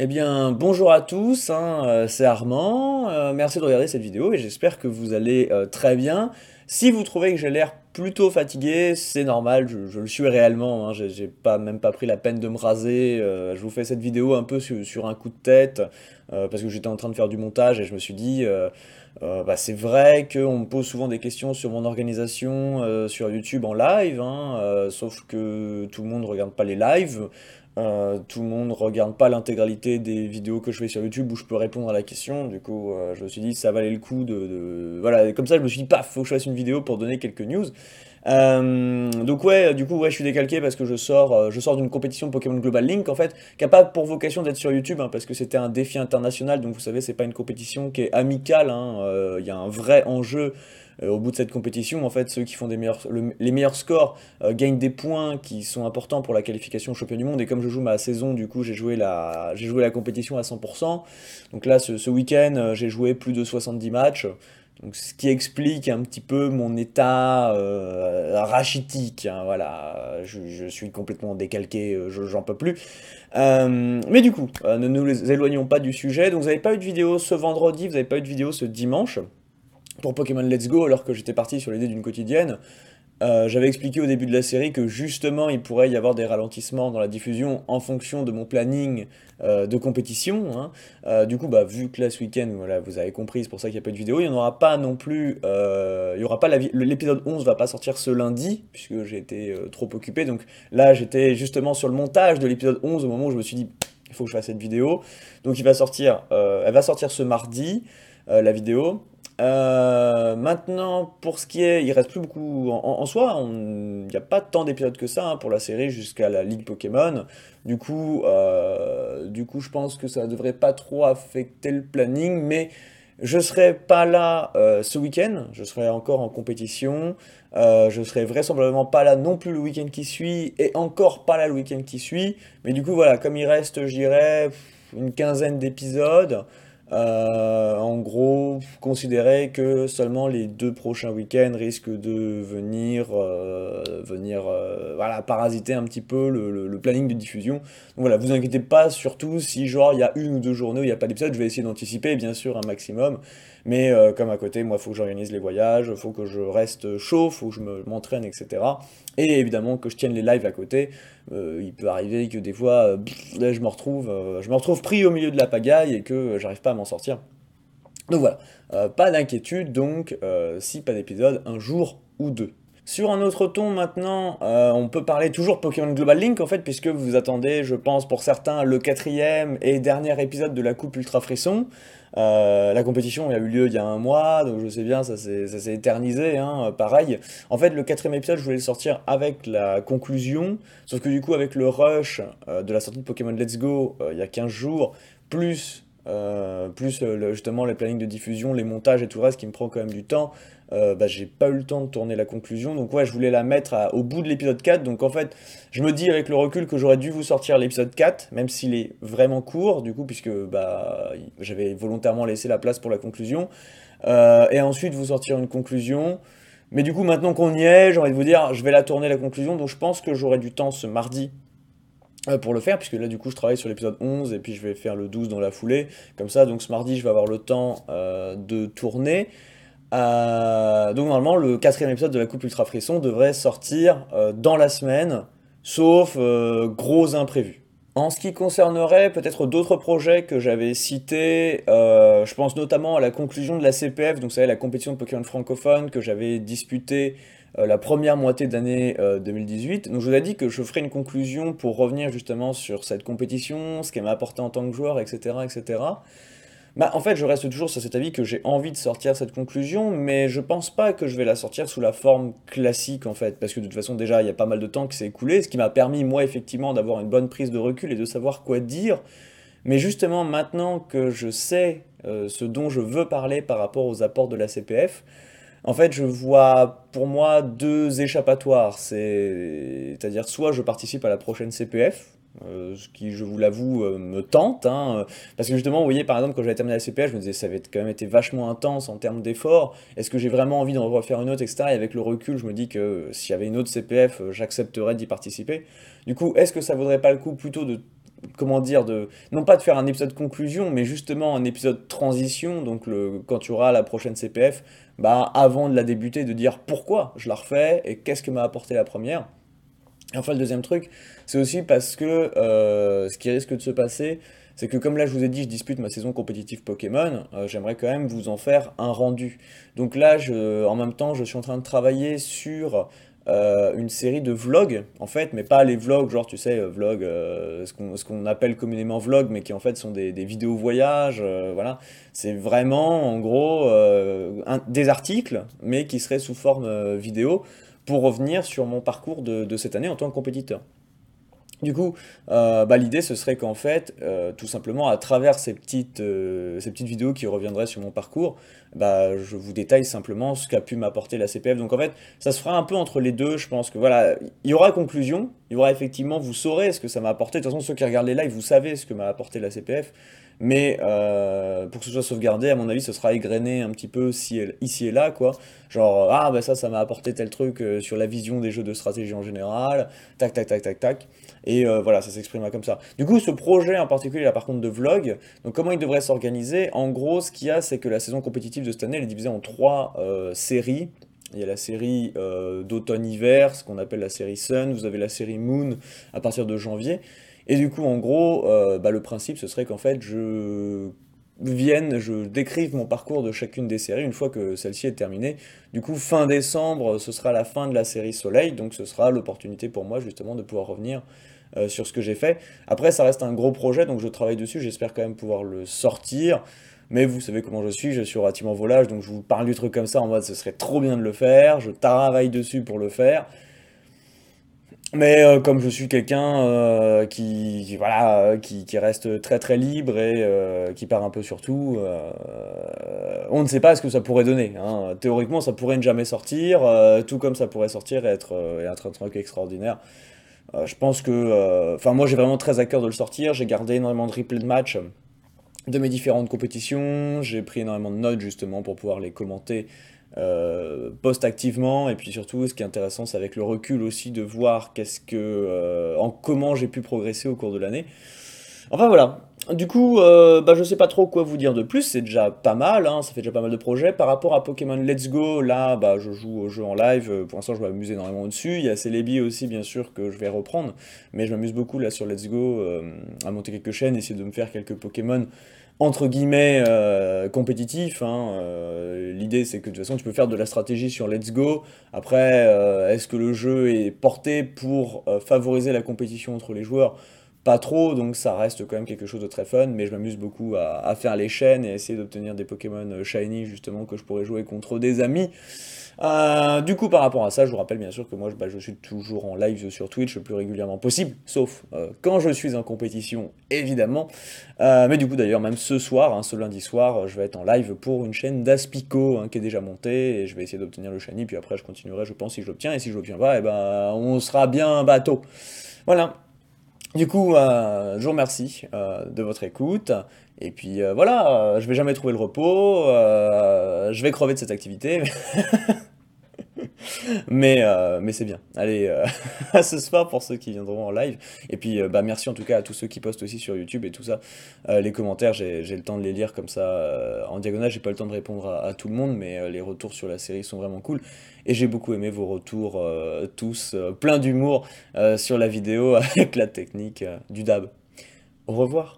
Eh bien, bonjour à tous, hein, euh, c'est Armand. Euh, merci de regarder cette vidéo et j'espère que vous allez euh, très bien. Si vous trouvez que j'ai l'air plutôt fatigué, c'est normal, je, le suis réellement. Hein. j'ai pas, même pas pris la peine de me raser. je vous fais cette vidéo un peu sur un coup de tête parce que j'étais en train de faire du montage et je me suis dit. Bah, c'est vrai qu'on me pose souvent des questions sur mon organisation sur YouTube en live, hein, sauf que tout le monde ne regarde pas les lives. Euh, tout le monde regarde pas l'intégralité des vidéos que je fais sur YouTube où je peux répondre à la question. Du coup, euh, je me suis dit, ça valait le coup de, Voilà, comme ça, je me suis dit, paf, faut que je fasse une vidéo pour donner quelques news. Euh, donc ouais, du coup, ouais, je suis décalqué parce que je sors, euh, je sors d'une compétition Pokémon Global Link, en fait, capable pour vocation d'être sur YouTube, hein, parce que c'était un défi international, donc vous savez, c'est pas une compétition qui est amicale, hein. euh, il y a un vrai enjeu au bout de cette compétition. En fait, ceux qui font les meilleurs scores gagnent des points qui sont importants pour la qualification champion du monde. Et comme je joue ma saison, du coup, j'ai joué la, j'ai joué la compétition à 100%. Donc là, ce week-end, j'ai joué plus de 70 matchs ce qui explique un petit peu mon état euh, rachitique. Hein, voilà, je, suis complètement décalqué, euh, j'en peux plus. Euh, mais du coup, ne nous éloignons pas du sujet. Donc, vous n'avez pas eu de vidéo ce vendredi, vous n'avez pas eu de vidéo ce dimanche pour Pokémon Let's Go alors que j'étais parti sur l'idée d'une quotidienne. Euh, j'avais expliqué au début de la série que justement il pourrait y avoir des ralentissements dans la diffusion en fonction de mon planning euh, de compétition. Hein. Euh, du coup, bah, vu que là ce week-end, voilà, vous avez compris, c'est pour ça qu'il n'y a pas de vidéo, il n'y en aura pas non plus. il aura pas l'épisode 11 va pas sortir ce lundi puisque j'ai été trop occupé. Donc là, j'étais justement sur le montage de l'épisode 11 au moment où je me suis dit il faut que je fasse cette vidéo. Donc il va sortir, elle va sortir ce mardi la vidéo. Euh, maintenant, pour ce qui est, il reste plus beaucoup en, soi. Il n'y a pas tant d'épisodes que ça hein, pour la série jusqu'à la Ligue Pokémon. Du coup, euh, coup, je pense que ça devrait pas trop affecter le planning, mais je ne serai pas là euh, ce week-end. Je serai encore en compétition. je ne serai vraisemblablement pas là non plus le week-end qui suit et encore pas là le week-end qui suit. Mais du coup, voilà, comme il reste, je dirais une quinzaine d'épisodes. Euh, en gros, considérer que seulement les deux prochains week-ends risquent de venir, euh, venir euh, voilà, parasiter un petit peu le, planning de diffusion. Donc voilà, vous inquiétez pas, surtout si genre il y a une ou deux journées où il n'y a pas d'épisode, je vais essayer d'anticiper bien sûr un maximum. Mais comme à côté, moi, il faut que j'organise les voyages, il faut que je reste chaud, il faut que je m'entraîne, etc. Et évidemment que je tienne les lives à côté. il peut arriver que des fois, je me retrouve, je me retrouve pris au milieu de la pagaille et que j'arrive pas à sortir. Donc voilà, euh, pas d'inquiétude, donc euh, si pas d'épisode, un jour ou deux. Sur un autre ton maintenant, euh, on peut parler toujours Pokémon Global Link en fait, puisque vous attendez, je pense pour certains, le quatrième et dernier épisode de la Coupe Ultra Frisson. la compétition a eu lieu il y a un mois, donc je sais bien, ça s'est éternisé, hein, pareil. En fait, le quatrième épisode, je voulais le sortir avec la conclusion, sauf que du coup, avec le rush de la sortie de Pokémon Let's Go il y a 15 jours, plus euh, plus euh, justement les plannings de diffusion, les montages et tout le reste qui me prend quand même du temps, euh, bah, j'ai pas eu le temps de tourner la conclusion. Donc ouais, je voulais la mettre au bout de l'épisode 4. Donc en fait, je me dis avec le recul que j'aurais dû vous sortir l'épisode 4, même s'il est vraiment court, du coup, puisque bah, j'avais volontairement laissé la place pour la conclusion. et ensuite vous sortir une conclusion. Mais du coup, maintenant qu'on y est, j'ai envie de vous dire, je vais la tourner la conclusion. Donc je pense que j'aurai du temps ce mardi euh, pour le faire, puisque là du coup je travaille sur l'épisode 11 et puis je vais faire le 12 dans la foulée, comme ça, donc ce mardi je vais avoir le temps euh, de tourner. Euh, donc normalement le quatrième épisode de la Coupe Ultra Frisson devrait sortir dans la semaine, sauf gros imprévus. En ce qui concernerait peut-être d'autres projets que j'avais cités, je pense notamment à la conclusion de la CPF, donc vous savez la compétition de Pokémon francophone que j'avais disputée euh, la première moitié d'année 2018. Euh, Donc je vous ai dit que je ferai une conclusion pour revenir justement sur cette compétition, ce qu'elle m'a apporté en tant que joueur, etc. etc. Bah, en fait, je reste toujours sur cet avis que j'ai envie de sortir cette conclusion, mais je pense pas que je vais la sortir sous la forme classique, en fait, parce que de toute façon, déjà, il y a pas mal de temps qui s'est écoulé, ce qui m'a permis, moi, effectivement, d'avoir une bonne prise de recul et de savoir quoi dire. Mais justement, maintenant que je sais euh, ce dont je veux parler par rapport aux apports de la CPF, en fait, je vois pour moi deux échappatoires. C'est-à-dire soit je participe à la prochaine CPF, euh, ce qui, je vous l'avoue, euh, me tente. Hein, euh, parce que justement, vous voyez, par exemple, quand j'avais terminé la CPF, je me disais, ça avait quand même été vachement intense en termes d'efforts. Est-ce que j'ai vraiment envie d'en refaire une autre, etc. Et avec le recul, je me dis que s'il y avait une autre CPF, j'accepterais d'y participer. Du coup, est-ce que ça vaudrait pas le coup plutôt de comment dire, de, non pas de faire un épisode conclusion, mais justement un épisode transition, donc le, quand tu auras la prochaine CPF, bah, avant de la débuter, de dire pourquoi je la refais et qu'est-ce que m'a apporté la première. enfin, le deuxième truc, c'est aussi parce que euh, ce qui risque de se passer, c'est que comme là je vous ai dit, je dispute ma saison compétitive Pokémon, euh, j'aimerais quand même vous en faire un rendu. Donc là, je, en même temps, je suis en train de travailler sur euh, une série de vlogs, en fait, mais pas les vlogs, genre, tu sais, euh, vlog, euh, ce qu'on appelle communément vlog, mais qui en fait sont des, vidéos voyages, voilà. C'est vraiment, en gros, des articles, mais qui seraient sous forme vidéo, pour revenir sur mon parcours de cette année en tant que compétiteur. Du coup, euh, bah, l'idée ce serait qu'en fait, euh, tout simplement à travers ces petites, euh, ces petites vidéos qui reviendraient sur mon parcours, bah, je vous détaille simplement ce qu'a pu m'apporter la CPF. Donc en fait, ça se fera un peu entre les deux. Je pense que voilà, il y aura conclusion, il y aura effectivement, vous saurez ce que ça m'a apporté. De toute façon, ceux qui regardent les lives, vous savez ce que m'a apporté la CPF. Mais euh, pour que ce soit sauvegardé, à mon avis, ce sera égrené un petit peu ici et là, quoi. Genre, euh, ah, bah ça, ça m'a apporté tel truc euh, sur la vision des jeux de stratégie en général, tac, tac, tac, tac, tac. Et voilà, ça s'exprimera comme ça. Du coup, ce projet en particulier, là, par contre, de vlog, donc comment il devrait s'organiser En gros, ce qu'il y a, c'est que la saison compétitive de cette année, elle est divisée en trois séries. Il y a la série d'automne-hiver, ce qu'on appelle la série Sun, vous avez la série Moon à partir de janvier, et du coup, en gros, euh, bah, le principe, ce serait qu'en fait, je vienne, je décrive mon parcours de chacune des séries une fois que celle-ci est terminée. Du coup, fin décembre, ce sera la fin de la série Soleil, donc ce sera l'opportunité pour moi justement de pouvoir revenir euh, sur ce que j'ai fait. Après, ça reste un gros projet, donc je travaille dessus, j'espère quand même pouvoir le sortir. Mais vous savez comment je suis, je suis relativement volage, donc je vous parle du truc comme ça en mode ce serait trop bien de le faire, je travaille dessus pour le faire. Mais euh, comme je suis quelqu'un euh, qui, voilà, euh, qui, qui, reste très très libre et qui part un peu sur tout, on ne sait pas ce que ça pourrait donner. Hein. Théoriquement, ça pourrait ne jamais sortir, tout comme ça pourrait sortir et être, un être un truc extraordinaire. je pense que, enfin moi j'ai vraiment très à cœur de le sortir, j'ai gardé énormément de replays de matchs de mes différentes compétitions. J'ai pris énormément de notes justement pour pouvoir les commenter euh, post-activement. Et puis surtout, ce qui est intéressant, c'est avec le recul aussi de voir qu'est-ce que, euh, en comment j'ai pu progresser au cours de l'année. Enfin voilà. Du coup, euh, bah, je sais pas trop quoi vous dire de plus, c'est déjà pas mal, hein. ça fait déjà pas mal de projets. Par rapport à Pokémon Let's Go, là, bah, je joue au jeu en live, pour l'instant je m'amuse énormément dessus. Il y a Célébi aussi, bien sûr, que je vais reprendre, mais je m'amuse beaucoup là sur Let's Go, à monter quelques chaînes, essayer de me faire quelques Pokémon entre guillemets euh, compétitif. Hein, euh, l'idée c'est que de toute façon tu peux faire de la stratégie sur Let's Go. Après, euh, est-ce que le jeu est porté pour favoriser la compétition entre les joueurs Pas trop, donc ça reste quand même quelque chose de très fun, mais je m'amuse beaucoup à, à, faire les chaînes et essayer d'obtenir des Pokémon shiny justement que je pourrais jouer contre des amis. Euh, du coup, par rapport à ça, je vous rappelle bien sûr que moi, je bah, suis toujours en live sur Twitch le plus régulièrement possible, sauf euh, quand je suis en compétition, évidemment. Euh, mais du coup, d'ailleurs, même ce soir, hein, ce lundi soir, je vais être en live pour une chaîne d'Aspico hein, qui est déjà montée, et je vais essayer d'obtenir le shiny, puis après, je continuerai, je pense, si je l'obtiens, et si je l'obtiens pas, et eh ben, on sera bien bateau. Voilà. Du coup, je vous remercie de votre écoute. Et puis voilà, je vais jamais trouver le repos, je vais crever de cette activité. mais euh, mais c'est bien. Allez euh, à ce soir pour ceux qui viendront en live. Et puis euh, bah merci en tout cas à tous ceux qui postent aussi sur YouTube et tout ça. les commentaires, j'ai le temps de les lire comme ça en diagonale. J'ai pas le temps de répondre à, à tout le monde, mais les retours sur la série sont vraiment cool. Et j'ai beaucoup aimé vos retours tous, plein d'humour sur la vidéo avec la technique du dab. Au revoir.